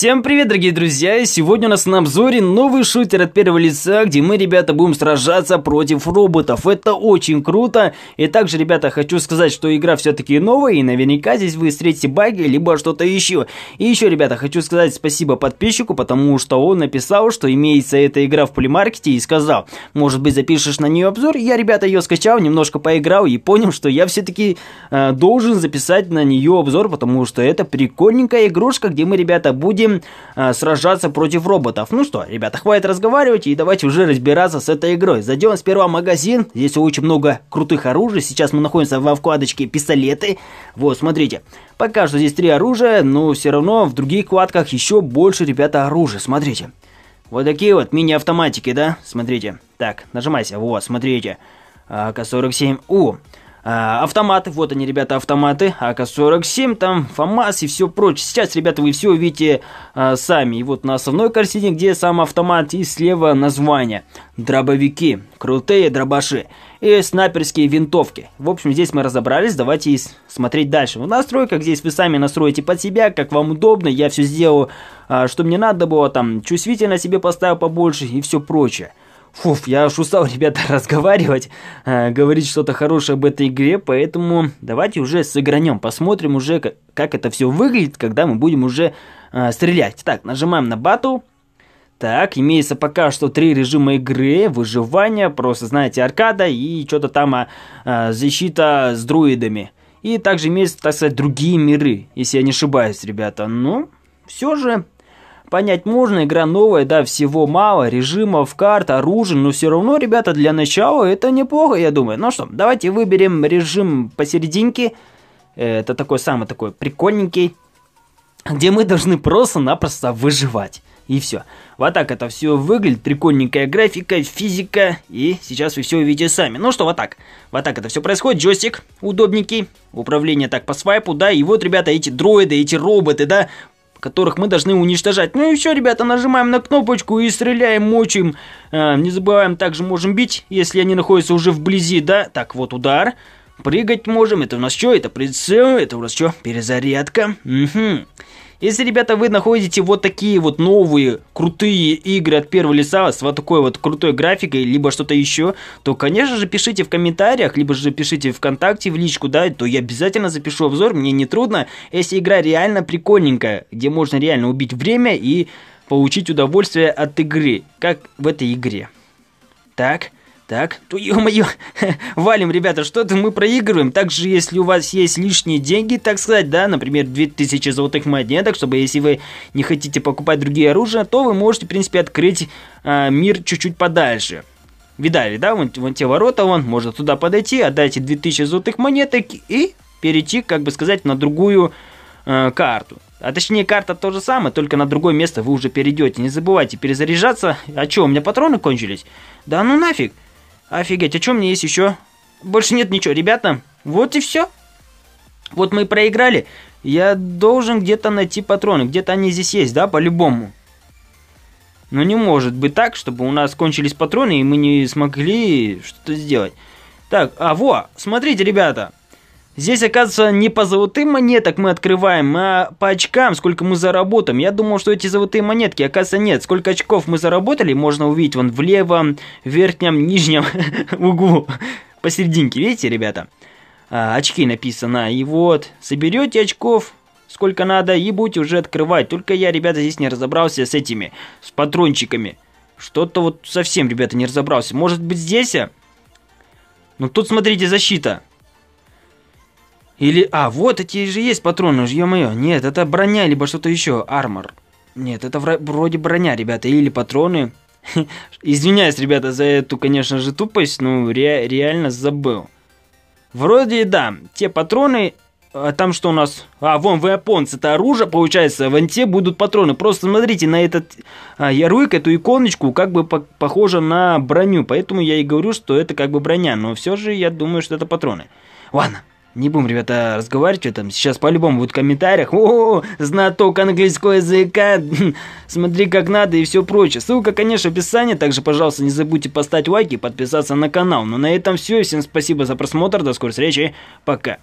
Всем привет, дорогие друзья! И сегодня у нас на обзоре новый шутер от первого лица, где мы, ребята, будем сражаться против роботов. Это очень круто. И также, ребята, хочу сказать, что игра все-таки новая, и наверняка здесь вы встретите баги, либо что-то еще. И еще, ребята, хочу сказать спасибо подписчику, потому что он написал, что имеется эта игра в плеймаркете, и сказал, может быть, запишешь на нее обзор. Я, ребята, ее скачал, немножко поиграл и понял, что я все-таки э, должен записать на нее обзор, потому что это прикольненькая игрушка, где мы, ребята, будем э, сражаться против роботов. Ну что, ребята, хватит разговаривать и давайте уже разбираться с этой игрой. Зайдем сперва в магазин, здесь очень много крутых оружий. Сейчас мы находимся во вкладочке «Пистолеты». Вот, смотрите, пока что здесь три оружия, но все равно в других вкладках еще больше, ребята, оружия. Смотрите. Вот такие вот мини-автоматики, да? Смотрите. Так, нажимайся. Вот, смотрите. АК-47. У. А, автоматы, вот они, ребята, автоматы, АК-47, там ФАМАС и все прочее. Сейчас, ребята, вы все увидите а, сами. И вот на основной картине, где сам автомат, и слева название. Дробовики, крутые дробаши и снайперские винтовки. В общем, здесь мы разобрались, давайте смотреть дальше. В настройках здесь вы сами настроите под себя, как вам удобно. Я все сделал, а, что мне надо было, там чувствительно себе поставил побольше и все прочее. Фуф, я уж устал, ребята, разговаривать, э, говорить что-то хорошее об этой игре, поэтому давайте уже сыгранем, посмотрим уже, как, как это все выглядит, когда мы будем уже э, стрелять. Так, нажимаем на бату. Так, имеется пока что три режима игры, выживание, просто, знаете, аркада и что-то там а, а, защита с друидами. И также имеются, так сказать, другие миры, если я не ошибаюсь, ребята. Но ну, все же Понять можно, игра новая, да, всего мало, режимов, карт, оружия, но все равно, ребята, для начала это неплохо, я думаю. Ну что, давайте выберем режим посерединке. Это такой самый такой прикольненький, где мы должны просто-напросто выживать. И все. Вот так это все выглядит. Прикольненькая графика, физика. И сейчас вы все увидите сами. Ну что, вот так. Вот так это все происходит. Джойстик удобненький. Управление так по свайпу, да. И вот, ребята, эти дроиды, эти роботы, да которых мы должны уничтожать. Ну и все, ребята, нажимаем на кнопочку и стреляем, мочим. А, не забываем, также можем бить, если они находятся уже вблизи, да? Так, вот удар. Прыгать можем. Это у нас что? Это прицел. Это у нас что? Перезарядка. Угу. Если, ребята, вы находите вот такие вот новые, крутые игры от первого лица с вот такой вот крутой графикой, либо что-то еще, то, конечно же, пишите в комментариях, либо же пишите в ВКонтакте в личку, да, то я обязательно запишу обзор, мне не трудно. Если игра реально прикольненькая, где можно реально убить время и получить удовольствие от игры, как в этой игре. Так, так, то ё-моё, валим, ребята, что-то мы проигрываем. Также, если у вас есть лишние деньги, так сказать, да, например, 2000 золотых монеток, чтобы если вы не хотите покупать другие оружия, то вы можете, в принципе, открыть э, мир чуть-чуть подальше. Видали, да, вон, вон те ворота, вон, можно туда подойти, отдайте 2000 золотых монеток и перейти, как бы сказать, на другую э, карту. А точнее, карта то же самое, только на другое место вы уже перейдете. Не забывайте перезаряжаться. А что, у меня патроны кончились? Да ну нафиг. Офигеть, а что мне есть еще? Больше нет ничего, ребята. Вот и все. Вот мы и проиграли. Я должен где-то найти патроны. Где-то они здесь есть, да, по-любому. Но не может быть так, чтобы у нас кончились патроны, и мы не смогли что-то сделать. Так, а во, смотрите, ребята. Здесь, оказывается, не по золотым монеток мы открываем, а по очкам, сколько мы заработаем. Я думал, что эти золотые монетки, оказывается, нет. Сколько очков мы заработали, можно увидеть вон в левом, верхнем, нижнем углу. Посерединке, видите, ребята? А, очки написано. И вот, соберете очков, сколько надо, и будете уже открывать. Только я, ребята, здесь не разобрался с этими, с патрончиками. Что-то вот совсем, ребята, не разобрался. Может быть, здесь? А? Ну, тут, смотрите, защита. Или, а, вот эти же есть патроны, ё-моё. Нет, это броня, либо что-то еще, армор. Нет, это вроде броня, ребята, или патроны. Извиняюсь, ребята, за эту, конечно же, тупость, но ну, ре реально забыл. Вроде да, те патроны, а там что у нас? А, вон, в японцы это оружие, получается, в анте будут патроны. Просто смотрите на этот а, ярлык, эту иконочку, как бы по похоже на броню. Поэтому я и говорю, что это как бы броня, но все же я думаю, что это патроны. Ладно, не будем, ребята, разговаривать, что там сейчас по-любому будет в комментариях. О, знаток английского языка, смотри как надо и все прочее. Ссылка, конечно, в описании. Также, пожалуйста, не забудьте поставить лайки и подписаться на канал. Ну на этом все. Всем спасибо за просмотр. До скорой встречи. Пока.